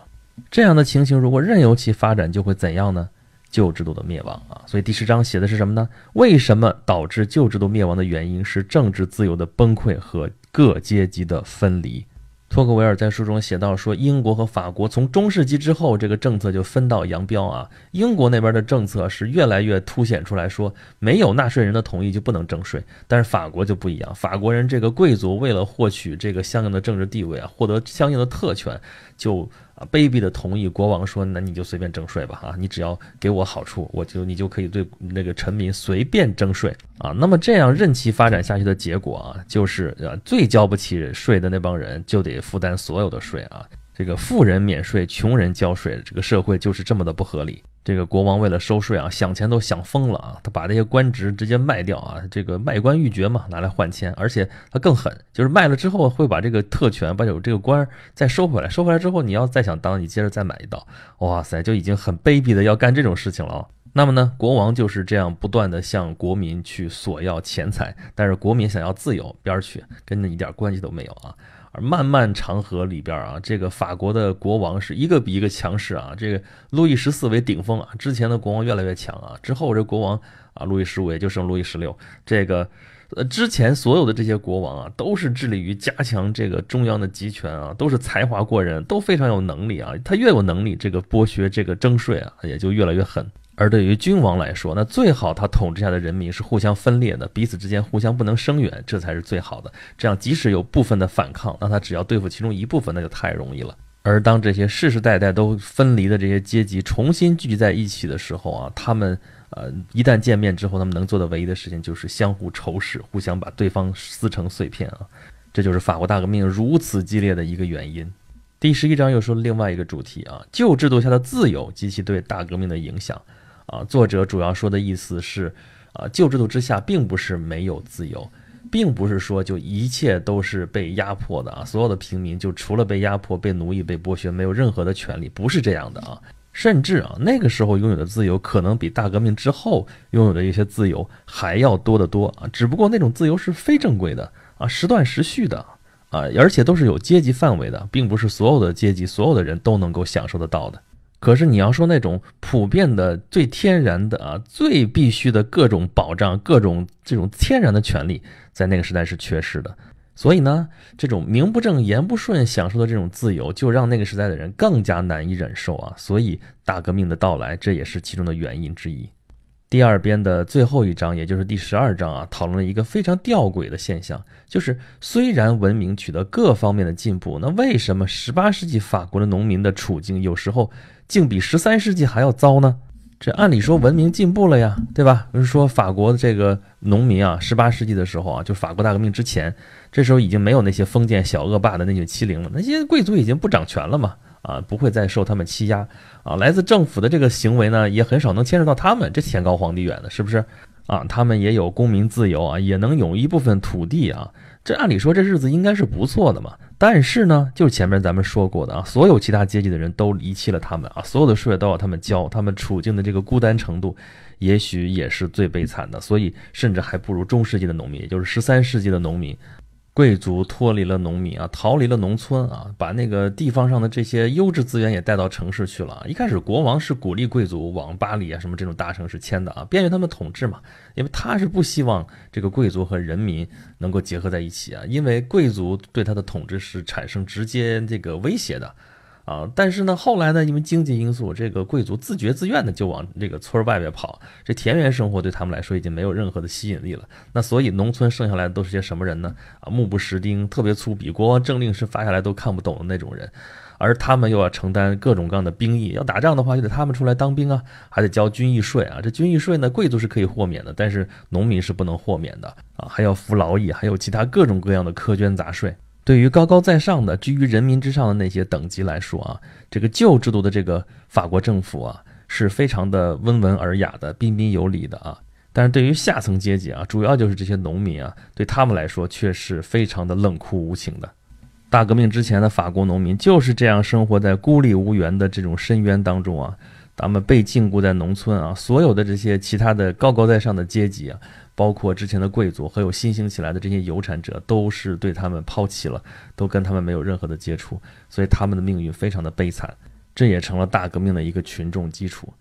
Speaker 1: 这样的情形如果任由其发展，就会怎样呢？旧制度的灭亡啊，所以第十章写的是什么呢？为什么导致旧制度灭亡的原因是政治自由的崩溃和各阶级的分离？托克维尔在书中写到说，英国和法国从中世纪之后，这个政策就分道扬镳啊。英国那边的政策是越来越凸显出来说，没有纳税人的同意就不能征税，但是法国就不一样，法国人这个贵族为了获取这个相应的政治地位啊，获得相应的特权，就。啊，卑鄙的同意。国王说：“那你就随便征税吧，啊，你只要给我好处，我就你就可以对那个臣民随便征税啊。那么这样任其发展下去的结果啊，就是啊、最交不起税的那帮人就得负担所有的税啊。”这个富人免税，穷人交税，这个社会就是这么的不合理。这个国王为了收税啊，想钱都想疯了啊，他把这些官职直接卖掉啊，这个卖官鬻爵嘛，拿来换钱。而且他更狠，就是卖了之后会把这个特权，把有这个官再收回来，收回来之后你要再想当，你接着再买一刀，哇塞，就已经很卑鄙的要干这种事情了。那么呢，国王就是这样不断的向国民去索要钱财，但是国民想要自由边儿去，跟你一点关系都没有啊。而漫漫长河里边啊，这个法国的国王是一个比一个强势啊。这个路易十四为顶峰啊，之前的国王越来越强啊，之后这国王啊，路易十五也就剩路易十六。这个呃，之前所有的这些国王啊，都是致力于加强这个中央的集权啊，都是才华过人，都非常有能力啊。他越有能力，这个剥削这个征税啊，也就越来越狠。而对于君王来说，那最好他统治下的人民是互相分裂的，彼此之间互相不能生援，这才是最好的。这样即使有部分的反抗，那他只要对付其中一部分，那就太容易了。而当这些世世代代都分离的这些阶级重新聚集在一起的时候啊，他们呃一旦见面之后，他们能做的唯一的事情就是相互仇视，互相把对方撕成碎片啊。这就是法国大革命如此激烈的一个原因。第十一章又说另外一个主题啊，旧制度下的自由及其对大革命的影响。啊，作者主要说的意思是，啊，旧制度之下并不是没有自由，并不是说就一切都是被压迫的啊，所有的平民就除了被压迫、被奴役、被剥削，没有任何的权利，不是这样的啊。甚至啊，那个时候拥有的自由可能比大革命之后拥有的一些自由还要多得多啊，只不过那种自由是非正规的啊，时断时续的啊，而且都是有阶级范围的，并不是所有的阶级、所有的人都能够享受得到的。可是你要说那种普遍的、最天然的啊、最必须的各种保障、各种这种天然的权利，在那个时代是缺失的。所以呢，这种名不正言不顺享受的这种自由，就让那个时代的人更加难以忍受啊。所以大革命的到来，这也是其中的原因之一。第二编的最后一章，也就是第十二章啊，讨论了一个非常吊诡的现象，就是虽然文明取得各方面的进步，那为什么十八世纪法国的农民的处境有时候？竟比十三世纪还要糟呢？这按理说文明进步了呀，对吧？就是说法国的这个农民啊，十八世纪的时候啊，就法国大革命之前，这时候已经没有那些封建小恶霸的那些欺凌了。那些贵族已经不掌权了嘛，啊，不会再受他们欺压啊。来自政府的这个行为呢，也很少能牵涉到他们。这天高皇帝远的，是不是啊？他们也有公民自由啊，也能有一部分土地啊。这按理说，这日子应该是不错的嘛。但是呢，就是前面咱们说过的啊，所有其他阶级的人都离弃了他们啊，所有的税都要他们交，他们处境的这个孤单程度，也许也是最悲惨的，所以甚至还不如中世纪的农民，也就是十三世纪的农民。贵族脱离了农民啊，逃离了农村啊，把那个地方上的这些优质资源也带到城市去了一开始，国王是鼓励贵族往巴黎啊什么这种大城市迁的啊，便于他们统治嘛。因为他是不希望这个贵族和人民能够结合在一起啊，因为贵族对他的统治是产生直接这个威胁的。啊，但是呢，后来呢，因为经济因素，这个贵族自觉自愿的就往这个村儿外边跑，这田园生活对他们来说已经没有任何的吸引力了。那所以农村剩下来的都是些什么人呢？啊，目不识丁，特别粗鄙，国王政令是发下来都看不懂的那种人。而他们又要承担各种各样的兵役，要打仗的话就得他们出来当兵啊，还得交军役税啊。这军役税呢，贵族是可以豁免的，但是农民是不能豁免的啊，还要服劳役，还有其他各种各样的苛捐杂税。对于高高在上的居于人民之上的那些等级来说啊，这个旧制度的这个法国政府啊，是非常的温文尔雅的、彬彬有礼的啊。但是，对于下层阶级啊，主要就是这些农民啊，对他们来说却是非常的冷酷无情的。大革命之前的法国农民就是这样生活在孤立无援的这种深渊当中啊，他们被禁锢在农村啊，所有的这些其他的高高在上的阶级啊。包括之前的贵族和有新兴起来的这些有产者，都是对他们抛弃了，都跟他们没有任何的接触，所以他们的命运非常的悲惨，这也成了大革命的一个群众基础。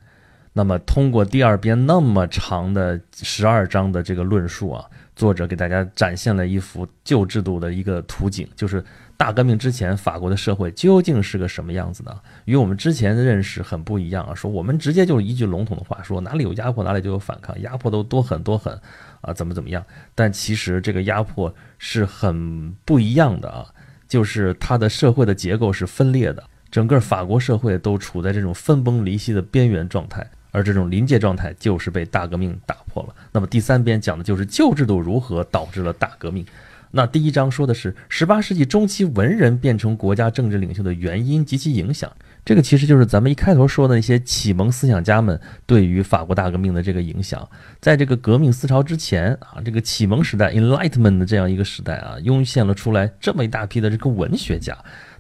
Speaker 1: 那么，通过第二编那么长的十二章的这个论述啊。作者给大家展现了一幅旧制度的一个图景，就是大革命之前法国的社会究竟是个什么样子的？与我们之前的认识很不一样啊！说我们直接就是一句笼统的话，说哪里有压迫哪里就有反抗，压迫都多狠多狠啊，怎么怎么样？但其实这个压迫是很不一样的啊，就是它的社会的结构是分裂的，整个法国社会都处在这种分崩离析的边缘状态。而这种临界状态就是被大革命打破了。那么第三边讲的就是旧制度如何导致了大革命。那第一章说的是十八世纪中期文人变成国家政治领袖的原因及其影响。这个其实就是咱们一开头说的那些启蒙思想家们对于法国大革命的这个影响。在这个革命思潮之前啊，这个启蒙时代 （Enlightenment） 的这样一个时代啊，涌现了出来这么一大批的这个文学家。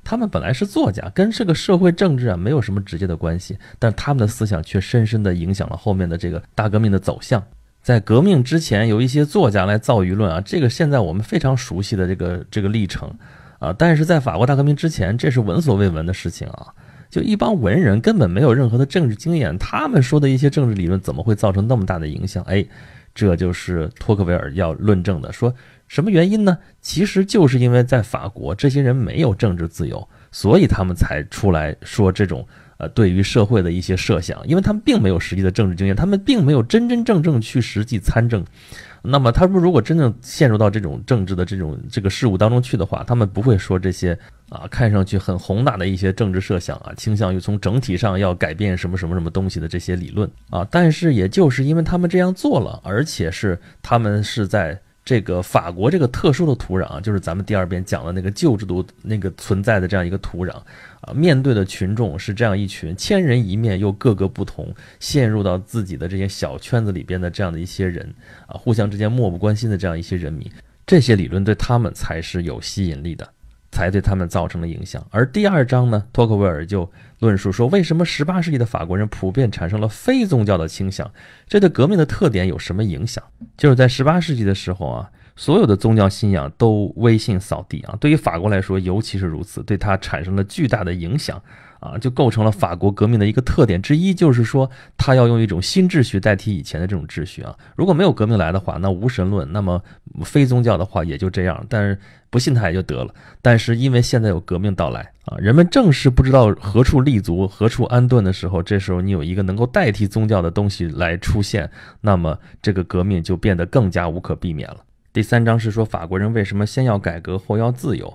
Speaker 1: 他们本来是作家，跟这个社会政治啊没有什么直接的关系，但他们的思想却深深的影响了后面的这个大革命的走向。在革命之前，有一些作家来造舆论啊，这个现在我们非常熟悉的这个这个历程，啊，但是在法国大革命之前，这是闻所未闻的事情啊。就一帮文人根本没有任何的政治经验，他们说的一些政治理论，怎么会造成那么大的影响？哎，这就是托克维尔要论证的，说。什么原因呢？其实就是因为在法国，这些人没有政治自由，所以他们才出来说这种呃对于社会的一些设想。因为他们并没有实际的政治经验，他们并没有真真正正去实际参政。那么他们如果真正陷入到这种政治的这种这个事物当中去的话，他们不会说这些啊看上去很宏大的一些政治设想啊，倾向于从整体上要改变什么什么什么东西的这些理论啊。但是也就是因为他们这样做了，而且是他们是在。这个法国这个特殊的土壤，就是咱们第二遍讲的那个旧制度那个存在的这样一个土壤，啊，面对的群众是这样一群千人一面又各个不同，陷入到自己的这些小圈子里边的这样的一些人，啊，互相之间漠不关心的这样一些人民，这些理论对他们才是有吸引力的。才对他们造成了影响。而第二章呢，托克维尔就论述说，为什么十八世纪的法国人普遍产生了非宗教的倾向，这对革命的特点有什么影响？就是在十八世纪的时候啊，所有的宗教信仰都威信扫地啊，对于法国来说，尤其是如此，对他产生了巨大的影响啊，就构成了法国革命的一个特点之一，就是说，他要用一种新秩序代替以前的这种秩序啊。如果没有革命来的话，那无神论，那么非宗教的话也就这样，但是。不信他也就得了，但是因为现在有革命到来啊，人们正是不知道何处立足、何处安顿的时候，这时候你有一个能够代替宗教的东西来出现，那么这个革命就变得更加无可避免了。第三章是说法国人为什么先要改革后要自由，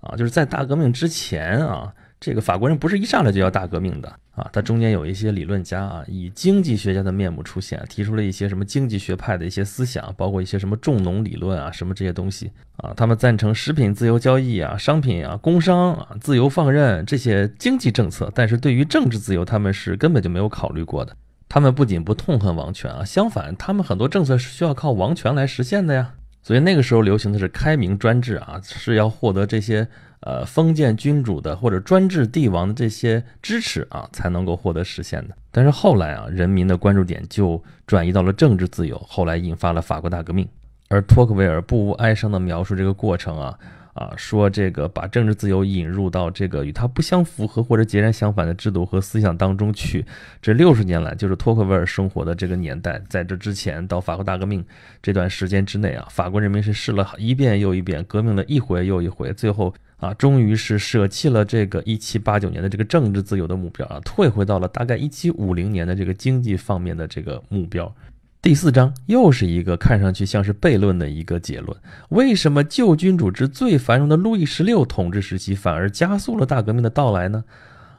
Speaker 1: 啊，就是在大革命之前啊。这个法国人不是一上来就要大革命的啊，他中间有一些理论家啊，以经济学家的面目出现，提出了一些什么经济学派的一些思想，包括一些什么重农理论啊，什么这些东西啊，他们赞成食品自由交易啊，商品啊，工商啊自由放任这些经济政策，但是对于政治自由他们是根本就没有考虑过的。他们不仅不痛恨王权啊，相反，他们很多政策是需要靠王权来实现的呀。所以那个时候流行的是开明专制啊，是要获得这些。呃，封建君主的或者专制帝王的这些支持啊，才能够获得实现的。但是后来啊，人民的关注点就转移到了政治自由，后来引发了法国大革命。而托克维尔不无哀伤地描述这个过程啊。啊，说这个把政治自由引入到这个与它不相符合或者截然相反的制度和思想当中去，这六十年来就是托克维尔生活的这个年代，在这之前到法国大革命这段时间之内啊，法国人民是试了一遍又一遍，革命了一回又一回，最后啊，终于是舍弃了这个一七八九年的这个政治自由的目标啊，退回到了大概一七五零年的这个经济方面的这个目标。第四章又是一个看上去像是悖论的一个结论：为什么旧君主制最繁荣的路易十六统治时期，反而加速了大革命的到来呢？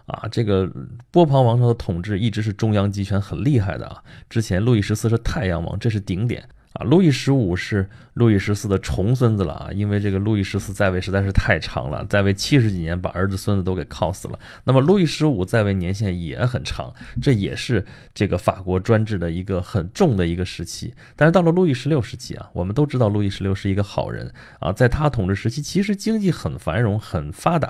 Speaker 1: 啊，这个波旁王朝的统治一直是中央集权很厉害的啊。之前路易十四是太阳王，这是顶点。啊，路易十五是路易十四的重孙子了啊，因为这个路易十四在位实在是太长了，在位七十几年，把儿子孙子都给靠死了。那么路易十五在位年限也很长，这也是这个法国专制的一个很重的一个时期。但是到了路易十六时期啊，我们都知道路易十六是一个好人啊，在他统治时期，其实经济很繁荣、很发达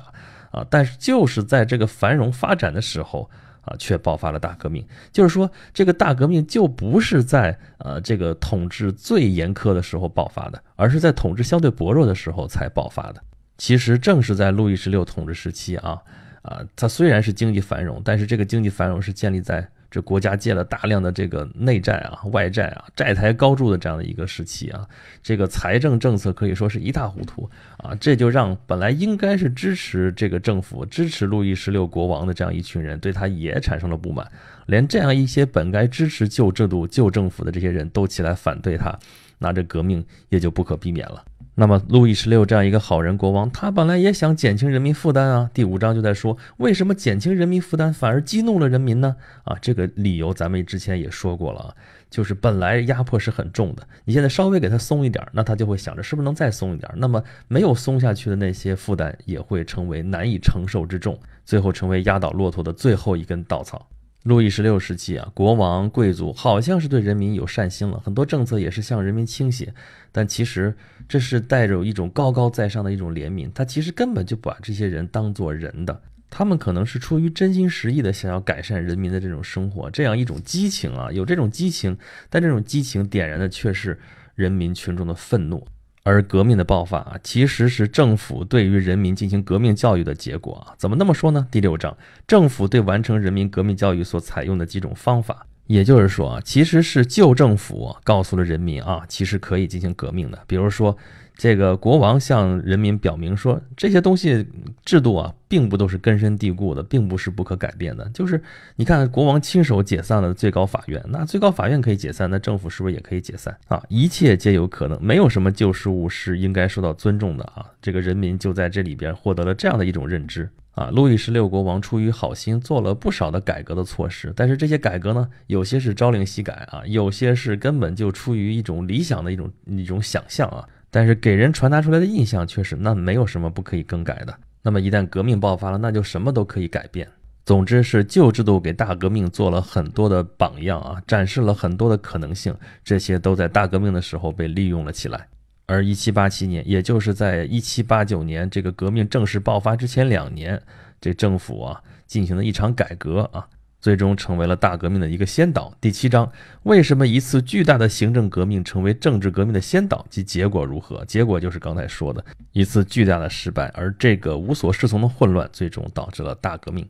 Speaker 1: 啊，但是就是在这个繁荣发展的时候。啊，却爆发了大革命。就是说，这个大革命就不是在呃这个统治最严苛的时候爆发的，而是在统治相对薄弱的时候才爆发的。其实正是在路易十六统治时期啊，啊，它虽然是经济繁荣，但是这个经济繁荣是建立在。这国家借了大量的这个内债啊、外债啊，债台高筑的这样的一个时期啊，这个财政政策可以说是一塌糊涂啊，这就让本来应该是支持这个政府、支持路易十六国王的这样一群人，对他也产生了不满，连这样一些本该支持旧制度、旧政府的这些人都起来反对他，那这革命也就不可避免了。那么，路易十六这样一个好人国王，他本来也想减轻人民负担啊。第五章就在说，为什么减轻人民负担反而激怒了人民呢？啊，这个理由咱们之前也说过了啊，就是本来压迫是很重的，你现在稍微给他松一点，那他就会想着是不是能再松一点。那么，没有松下去的那些负担也会成为难以承受之重，最后成为压倒骆驼的最后一根稻草。路易十六时期啊，国王贵族好像是对人民有善心了，很多政策也是向人民倾斜，但其实。这是带着一种高高在上的一种怜悯，他其实根本就把这些人当做人的，他们可能是出于真心实意的想要改善人民的这种生活，这样一种激情啊，有这种激情，但这种激情点燃的却是人民群众的愤怒，而革命的爆发啊，其实是政府对于人民进行革命教育的结果啊，怎么那么说呢？第六章，政府对完成人民革命教育所采用的几种方法。也就是说啊，其实是旧政府告诉了人民啊，其实可以进行革命的，比如说。这个国王向人民表明说，这些东西制度啊，并不都是根深蒂固的，并不是不可改变的。就是你看，国王亲手解散了最高法院，那最高法院可以解散，那政府是不是也可以解散啊？一切皆有可能，没有什么旧事物是应该受到尊重的啊！这个人民就在这里边获得了这样的一种认知啊。路易十六国王出于好心做了不少的改革的措施，但是这些改革呢，有些是朝令夕改啊，有些是根本就出于一种理想的一种一种想象啊。但是给人传达出来的印象却是，那没有什么不可以更改的。那么一旦革命爆发了，那就什么都可以改变。总之是旧制度给大革命做了很多的榜样啊，展示了很多的可能性，这些都在大革命的时候被利用了起来。而一七八七年，也就是在一七八九年这个革命正式爆发之前两年，这政府啊进行了一场改革啊。最终成为了大革命的一个先导。第七章，为什么一次巨大的行政革命成为政治革命的先导及结果如何？结果就是刚才说的一次巨大的失败，而这个无所适从的混乱最终导致了大革命。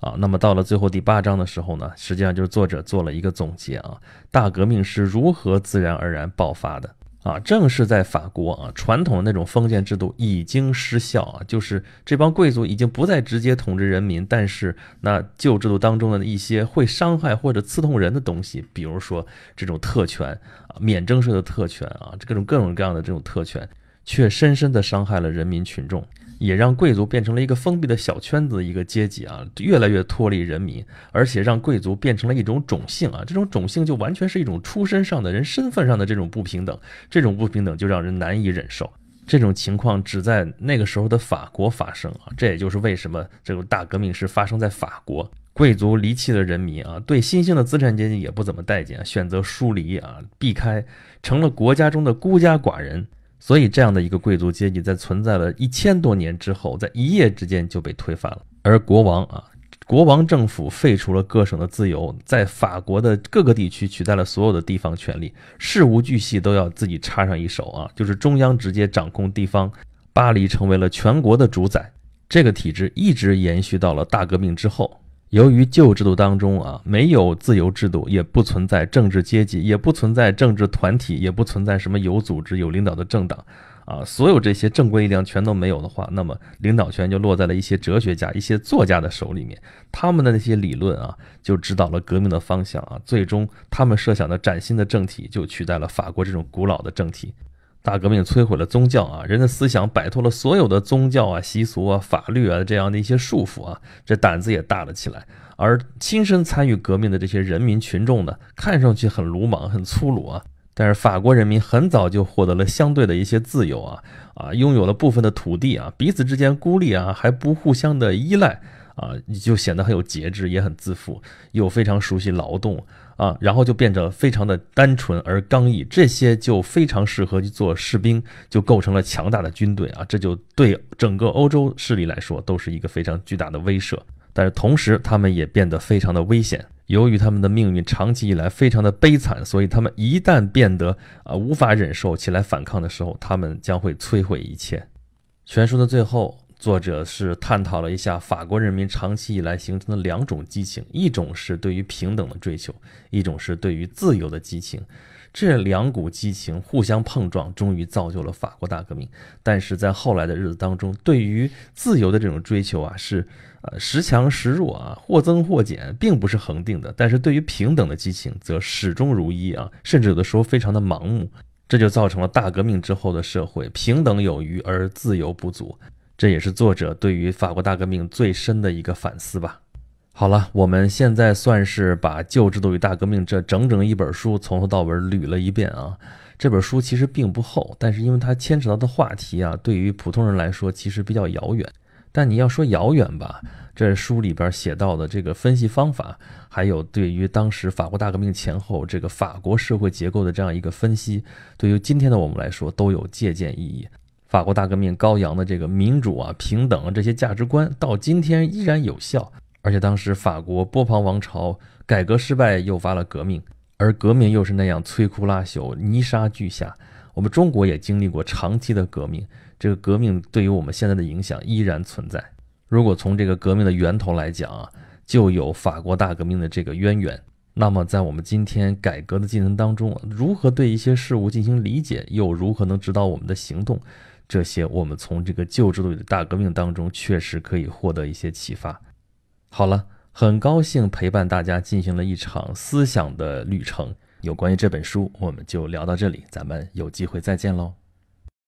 Speaker 1: 啊，那么到了最后第八章的时候呢，实际上就是作者做了一个总结啊，大革命是如何自然而然爆发的。啊，正是在法国啊，传统的那种封建制度已经失效啊，就是这帮贵族已经不再直接统治人民，但是那旧制度当中的一些会伤害或者刺痛人的东西，比如说这种特权啊，免征税的特权啊，这各种各种各样的这种特权，却深深的伤害了人民群众。也让贵族变成了一个封闭的小圈子，一个阶级啊，越来越脱离人民，而且让贵族变成了一种种姓啊，这种种姓就完全是一种出身上的人、身份上的这种不平等，这种不平等就让人难以忍受。这种情况只在那个时候的法国发生啊，这也就是为什么这个大革命是发生在法国。贵族离弃了人民啊，对新兴的资产阶级也不怎么待见，选择疏离啊，避开，成了国家中的孤家寡人。所以，这样的一个贵族阶级在存在了一千多年之后，在一夜之间就被推翻了。而国王啊，国王政府废除了各省的自由，在法国的各个地区取代了所有的地方权力，事无巨细都要自己插上一手啊，就是中央直接掌控地方，巴黎成为了全国的主宰。这个体制一直延续到了大革命之后。由于旧制度当中啊，没有自由制度，也不存在政治阶级，也不存在政治团体，也不存在什么有组织、有领导的政党，啊，所有这些正规力量全都没有的话，那么领导权就落在了一些哲学家、一些作家的手里面，他们的那些理论啊，就指导了革命的方向啊，最终他们设想的崭新的政体就取代了法国这种古老的政体。大革命摧毁了宗教啊，人的思想摆脱了所有的宗教啊、习俗啊、法律啊这样的一些束缚啊，这胆子也大了起来。而亲身参与革命的这些人民群众呢，看上去很鲁莽、很粗鲁啊，但是法国人民很早就获得了相对的一些自由啊，啊，拥有了部分的土地啊，彼此之间孤立啊，还不互相的依赖啊，就显得很有节制，也很自负，又非常熟悉劳动。啊，然后就变得非常的单纯而刚毅，这些就非常适合去做士兵，就构成了强大的军队啊！这就对整个欧洲势力来说都是一个非常巨大的威慑，但是同时他们也变得非常的危险。由于他们的命运长期以来非常的悲惨，所以他们一旦变得啊无法忍受起来反抗的时候，他们将会摧毁一切。全书的最后。作者是探讨了一下法国人民长期以来形成的两种激情，一种是对于平等的追求，一种是对于自由的激情。这两股激情互相碰撞，终于造就了法国大革命。但是在后来的日子当中，对于自由的这种追求啊，是呃时强时弱啊，或增或减，并不是恒定的。但是对于平等的激情则始终如一啊，甚至有的时候非常的盲目，这就造成了大革命之后的社会平等有余而自由不足。这也是作者对于法国大革命最深的一个反思吧。好了，我们现在算是把《旧制度与大革命》这整整一本书从头到尾捋了一遍啊。这本书其实并不厚，但是因为它牵扯到的话题啊，对于普通人来说其实比较遥远。但你要说遥远吧，这书里边写到的这个分析方法，还有对于当时法国大革命前后这个法国社会结构的这样一个分析，对于今天的我们来说都有借鉴意义。法国大革命高扬的这个民主啊、平等啊这些价值观，到今天依然有效。而且当时法国波旁王朝改革失败，诱发了革命，而革命又是那样摧枯拉朽、泥沙俱下。我们中国也经历过长期的革命，这个革命对于我们现在的影响依然存在。如果从这个革命的源头来讲啊，就有法国大革命的这个渊源。那么在我们今天改革的进程当中，如何对一些事物进行理解，又如何能指导我们的行动？这些我们从这个旧制度的大革命当中确实可以获得一些启发。好了，很高兴陪伴大家进行了一场思想的旅程。有关于这本书，我们就聊到这里，咱们有机会再见喽。